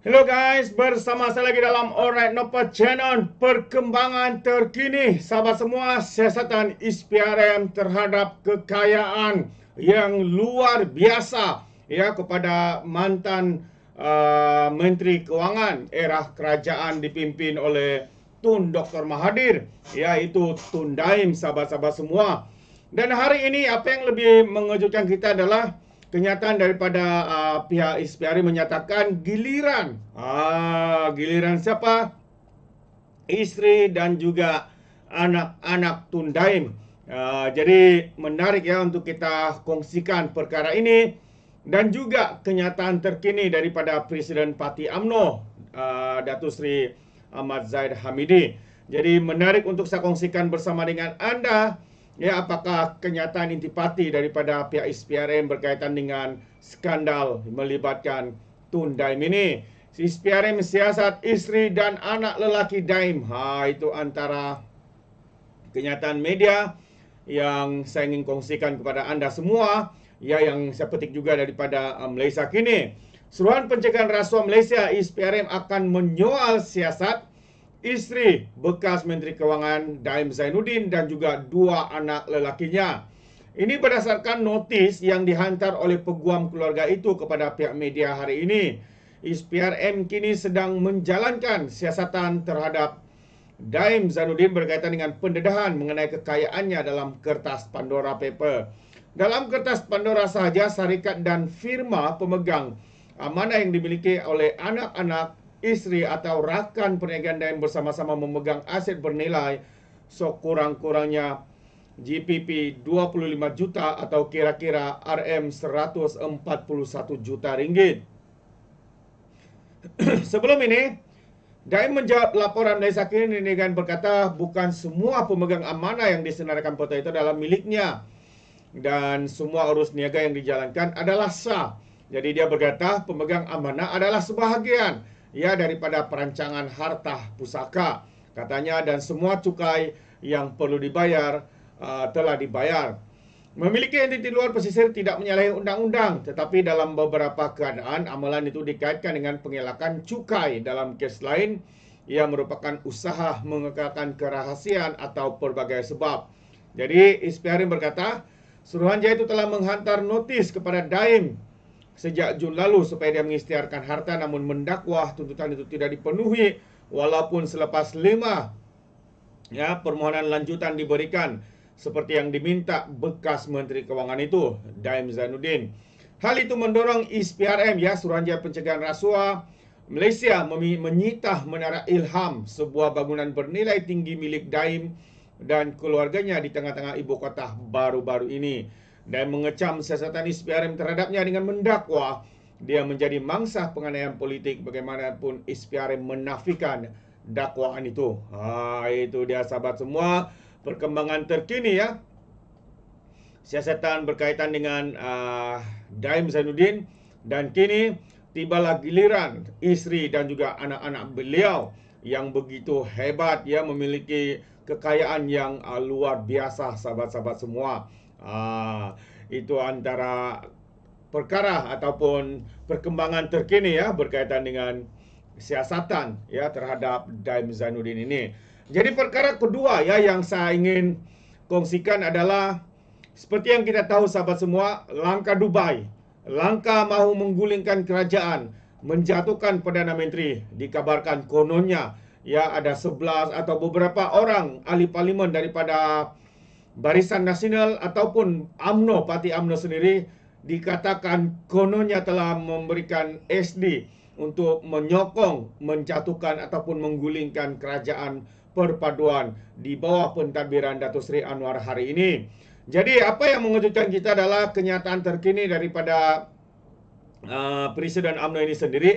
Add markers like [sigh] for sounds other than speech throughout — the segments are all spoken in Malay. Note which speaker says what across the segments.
Speaker 1: Hello guys, bersama saya lagi dalam Alright Nopal Channel Perkembangan terkini sahabat semua Siasatan SPRM terhadap kekayaan yang luar biasa ya Kepada mantan uh, Menteri Kewangan era kerajaan dipimpin oleh Tun Dr. Mahathir Iaitu Tun Daim sahabat-sahabat semua Dan hari ini apa yang lebih mengejutkan kita adalah kenyataan daripada uh, pihak SPRM menyatakan giliran ah giliran siapa isteri dan juga anak-anak tundaim uh, ah, jadi menarik ya untuk kita kongsikan perkara ini dan juga kenyataan terkini daripada Presiden Parti AMNO uh, ah, Datuk Seri Ahmad Zaid Hamidi jadi menarik untuk saya kongsikan bersama dengan anda Ya, apakah kenyataan intipati daripada pihak SPRM berkaitan dengan skandal melibatkan Tun Daim ini? SPRM siasat isteri dan anak lelaki Daim. Ha, itu antara kenyataan media yang saya ingin kongsikan kepada anda semua. Ya, yang saya petik juga daripada uh, Malaysia kini. Seruan Pencegahan Rasuah Malaysia, SPRM akan menyoal siasat isteri bekas Menteri Kewangan Daim Zainuddin dan juga dua anak lelakinya. Ini berdasarkan notis yang dihantar oleh peguam keluarga itu kepada pihak media hari ini. SPRM kini sedang menjalankan siasatan terhadap Daim Zainuddin berkaitan dengan pendedahan mengenai kekayaannya dalam kertas Pandora Paper. Dalam kertas Pandora sahaja, syarikat dan firma pemegang amanah yang dimiliki oleh anak-anak isteri atau rakan perniagaan dan bersama-sama memegang aset bernilai sekurang-kurangnya GPP 25 juta atau kira-kira RM141 juta ringgit. [clears throat] Sebelum ini, Daim menjawab laporan dari Sakir ini dengan berkata bukan semua pemegang amanah yang disenaraikan foto itu adalah miliknya dan semua urus niaga yang dijalankan adalah sah. Jadi dia berkata pemegang amanah adalah sebahagian ya daripada perancangan harta pusaka katanya dan semua cukai yang perlu dibayar uh, telah dibayar memiliki entiti luar pesisir tidak menyalahi undang-undang tetapi dalam beberapa keadaan amalan itu dikaitkan dengan pengelakan cukai dalam kes lain ia merupakan usaha mengekalkan kerahasiaan atau pelbagai sebab jadi Ispiarin berkata Suruhanjaya itu telah menghantar notis kepada Daim sejak Jun lalu supaya dia mengisytiharkan harta namun mendakwa tuntutan itu tidak dipenuhi walaupun selepas lima ya permohonan lanjutan diberikan seperti yang diminta bekas Menteri Kewangan itu Daim Zainuddin. Hal itu mendorong ISPRM e ya Suruhanjaya Pencegahan Rasuah Malaysia menyita Menara Ilham sebuah bangunan bernilai tinggi milik Daim dan keluarganya di tengah-tengah ibu kota baru-baru ini dan mengecam siasatan SPRM terhadapnya dengan mendakwa dia menjadi mangsa penganiayaan politik bagaimanapun SPRM menafikan dakwaan itu. Ha, itu dia sahabat semua perkembangan terkini ya. Siasatan berkaitan dengan uh, Daim Zainuddin dan kini tibalah giliran isteri dan juga anak-anak beliau yang begitu hebat ya memiliki kekayaan yang uh, luar biasa sahabat-sahabat semua. Ah, itu antara perkara ataupun perkembangan terkini ya berkaitan dengan siasatan ya terhadap Daim Zainuddin ini. Jadi perkara kedua ya yang saya ingin kongsikan adalah seperti yang kita tahu sahabat semua langkah Dubai langkah mahu menggulingkan kerajaan menjatuhkan perdana menteri dikabarkan kononnya ya ada sebelas atau beberapa orang ahli parlimen daripada Barisan Nasional ataupun AMNO, Parti AMNO sendiri dikatakan kononnya telah memberikan SD untuk menyokong, menjatuhkan ataupun menggulingkan kerajaan perpaduan di bawah pentadbiran Datuk Seri Anwar hari ini. Jadi apa yang mengejutkan kita adalah kenyataan terkini daripada uh, Presiden AMNO ini sendiri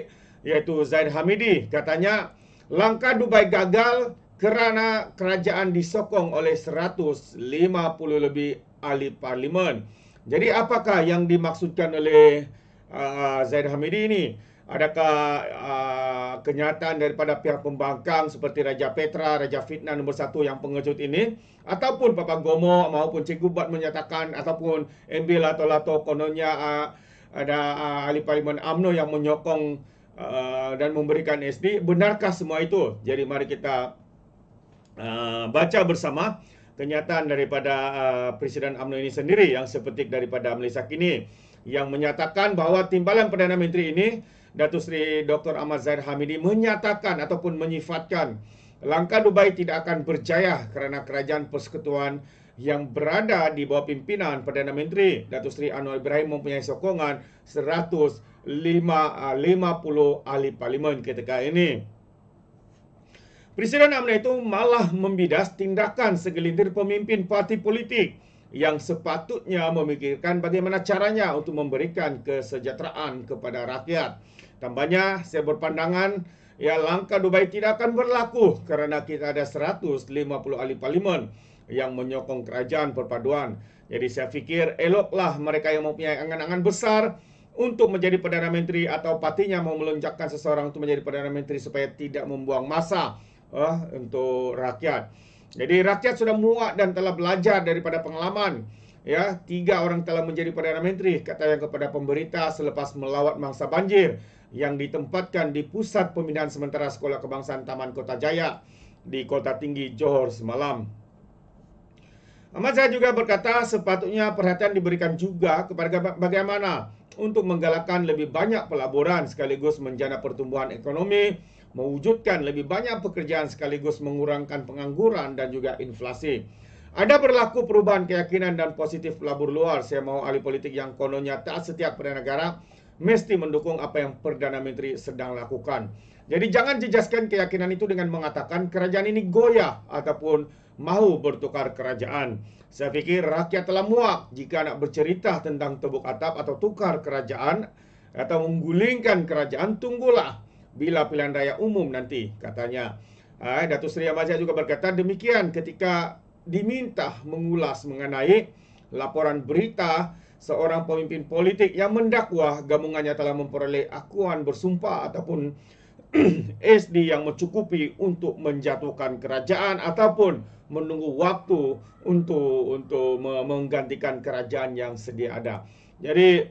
Speaker 1: yaitu Zaid Hamidi katanya langkah Dubai gagal kerana kerajaan disokong oleh 150 lebih ahli parlimen. Jadi apakah yang dimaksudkan oleh uh, Zaid Hamidi ini? Adakah uh, kenyataan daripada pihak pembangkang seperti Raja Petra, Raja Fitnah nombor satu yang pengecut ini? Ataupun Papa Gomo maupun Cikgu Bat menyatakan ataupun MB Lato-Lato kononnya uh, ada uh, ahli parlimen UMNO yang menyokong uh, dan memberikan SD. Benarkah semua itu? Jadi mari kita Ah, baca bersama kenyataan daripada uh, Presiden UMNO ini sendiri yang sepetik daripada Malaysia kini yang menyatakan bahawa timbalan Perdana Menteri ini Datuk Seri Dr. Ahmad Zahid Hamidi menyatakan ataupun menyifatkan langkah Dubai tidak akan berjaya kerana kerajaan persekutuan yang berada di bawah pimpinan Perdana Menteri Datuk Seri Anwar Ibrahim mempunyai sokongan 105 ah, ahli parlimen ketika ini. Presiden Amerika itu malah membidas tindakan segelintir pemimpin parti politik yang sepatutnya memikirkan bagaimana caranya untuk memberikan kesejahteraan kepada rakyat. Tambahnya, saya berpandangan ya langkah Dubai tidak akan berlaku kerana kita ada 150 ahli parlimen yang menyokong kerajaan perpaduan. Jadi saya fikir eloklah mereka yang mempunyai angan-angan besar untuk menjadi Perdana Menteri atau partinya mau melonjakkan seseorang untuk menjadi Perdana Menteri supaya tidak membuang masa uh, untuk rakyat. Jadi rakyat sudah muak dan telah belajar daripada pengalaman. Ya, tiga orang telah menjadi perdana menteri kata yang kepada pemberita selepas melawat mangsa banjir yang ditempatkan di pusat pemindahan sementara sekolah kebangsaan Taman Kota Jaya di Kota Tinggi Johor semalam. Ahmad Zahid juga berkata sepatutnya perhatian diberikan juga kepada bagaimana untuk menggalakkan lebih banyak pelaburan sekaligus menjana pertumbuhan ekonomi mewujudkan lebih banyak pekerjaan sekaligus mengurangkan pengangguran dan juga inflasi. Ada berlaku perubahan keyakinan dan positif pelabur luar. Saya mahu ahli politik yang kononnya tak setiap Perdana Negara mesti mendukung apa yang Perdana Menteri sedang lakukan. Jadi jangan jejaskan keyakinan itu dengan mengatakan kerajaan ini goyah ataupun mahu bertukar kerajaan. Saya fikir rakyat telah muak jika nak bercerita tentang tebuk atap atau tukar kerajaan atau menggulingkan kerajaan, tunggulah bila pilihan raya umum nanti katanya. Uh, Datuk Seri Amazia juga berkata demikian ketika diminta mengulas mengenai laporan berita seorang pemimpin politik yang mendakwa gabungannya telah memperoleh akuan bersumpah ataupun SD [clears throat] yang mencukupi untuk menjatuhkan kerajaan ataupun menunggu waktu untuk untuk menggantikan kerajaan yang sedia ada. Jadi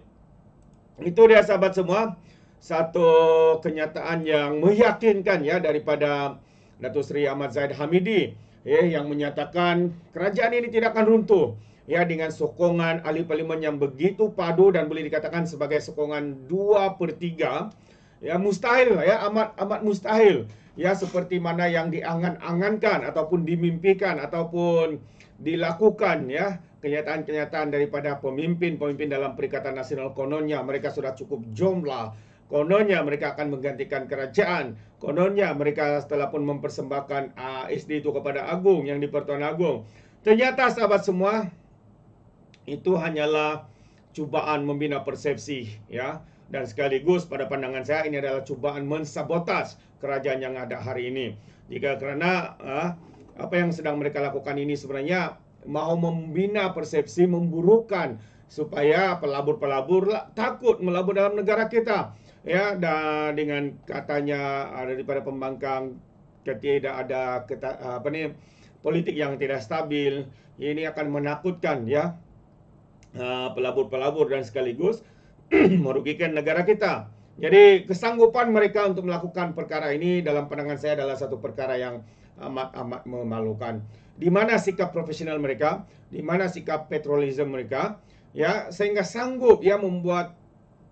Speaker 1: itu dia sahabat semua satu kenyataan yang meyakinkan ya daripada Datuk Seri Ahmad Zaid Hamidi ya yang menyatakan kerajaan ini tidak akan runtuh ya dengan sokongan ahli parlimen yang begitu padu dan boleh dikatakan sebagai sokongan 2/3 ya mustahil ya amat amat mustahil ya seperti mana yang diangan-angankan ataupun dimimpikan ataupun dilakukan ya kenyataan-kenyataan daripada pemimpin-pemimpin dalam Perikatan Nasional kononnya mereka sudah cukup jumlah Kononnya mereka akan menggantikan kerajaan. Kononnya mereka setelah pun mempersembahkan uh, itu kepada Agung yang dipertuan Agung. Ternyata sahabat semua itu hanyalah cubaan membina persepsi ya dan sekaligus pada pandangan saya ini adalah cubaan mensabotas kerajaan yang ada hari ini. Jika kerana uh, apa yang sedang mereka lakukan ini sebenarnya mau membina persepsi memburukkan supaya pelabur-pelabur lah, takut melabur dalam negara kita ya dan dengan katanya daripada pembangkang ketika tidak ada apa ni politik yang tidak stabil ini akan menakutkan ya ha, pelabur-pelabur dan sekaligus [clears throat] merugikan negara kita jadi kesanggupan mereka untuk melakukan perkara ini dalam pandangan saya adalah satu perkara yang amat amat memalukan di mana sikap profesional mereka di mana sikap petrolism mereka ya sehingga sanggup ya membuat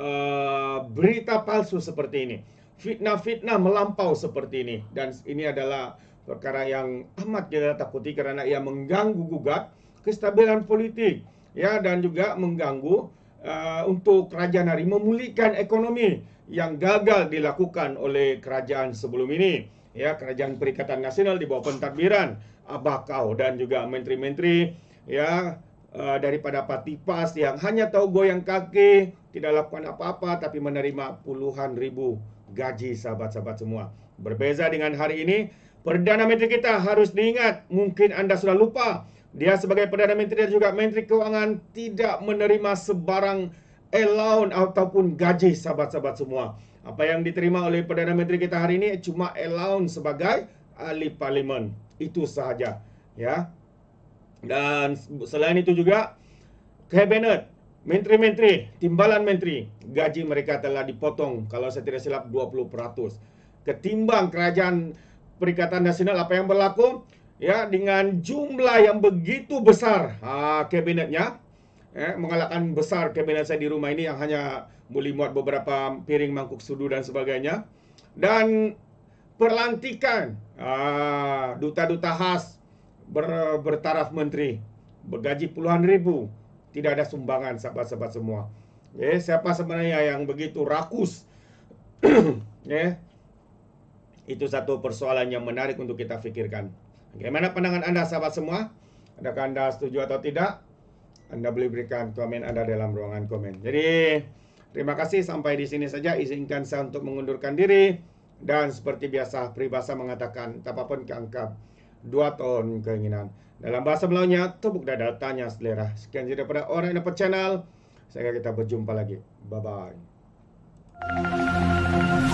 Speaker 1: Uh, berita palsu seperti ini. Fitnah-fitnah melampau seperti ini. Dan ini adalah perkara yang amat kita takuti kerana ia mengganggu gugat kestabilan politik. Ya, dan juga mengganggu uh, untuk kerajaan hari memulihkan ekonomi yang gagal dilakukan oleh kerajaan sebelum ini. Ya, kerajaan Perikatan Nasional di bawah pentadbiran Abah Kau dan juga menteri-menteri ya Uh, daripada parti PAS yang hanya tahu goyang kaki, tidak lakukan apa-apa tapi menerima puluhan ribu gaji sahabat-sahabat semua. Berbeza dengan hari ini, Perdana Menteri kita harus diingat, mungkin anda sudah lupa, dia sebagai Perdana Menteri dan juga Menteri Keuangan tidak menerima sebarang allowance ataupun gaji sahabat-sahabat semua. Apa yang diterima oleh Perdana Menteri kita hari ini cuma allowance sebagai ahli parlimen. Itu sahaja. Ya, dan selain itu juga Kabinet Menteri-menteri, timbalan menteri Gaji mereka telah dipotong Kalau saya tidak silap 20% Ketimbang kerajaan Perikatan Nasional apa yang berlaku ya Dengan jumlah yang begitu besar uh, ha, Kabinetnya eh, ya, Mengalahkan besar kabinet saya di rumah ini Yang hanya boleh muat beberapa piring mangkuk sudu dan sebagainya Dan Perlantikan ha, Duta-duta khas ber, bertaraf menteri, bergaji puluhan ribu, tidak ada sumbangan sahabat-sahabat semua. Ya, siapa sebenarnya yang begitu rakus? [clears throat] ya. Itu satu persoalan yang menarik untuk kita pikirkan. Bagaimana pandangan Anda sahabat semua? Adakah Anda setuju atau tidak? Anda boleh berikan komen Anda dalam ruangan komen. Jadi, terima kasih sampai di sini saja. Izinkan saya untuk mengundurkan diri. Dan seperti biasa, peribahasa mengatakan, tak apapun keangkap. dua tahun keinginan. Dalam bahasa Melayunya, tubuk dah tanya selera. Sekian jadi daripada orang yang dapat channel. Sehingga kita berjumpa lagi. Bye-bye.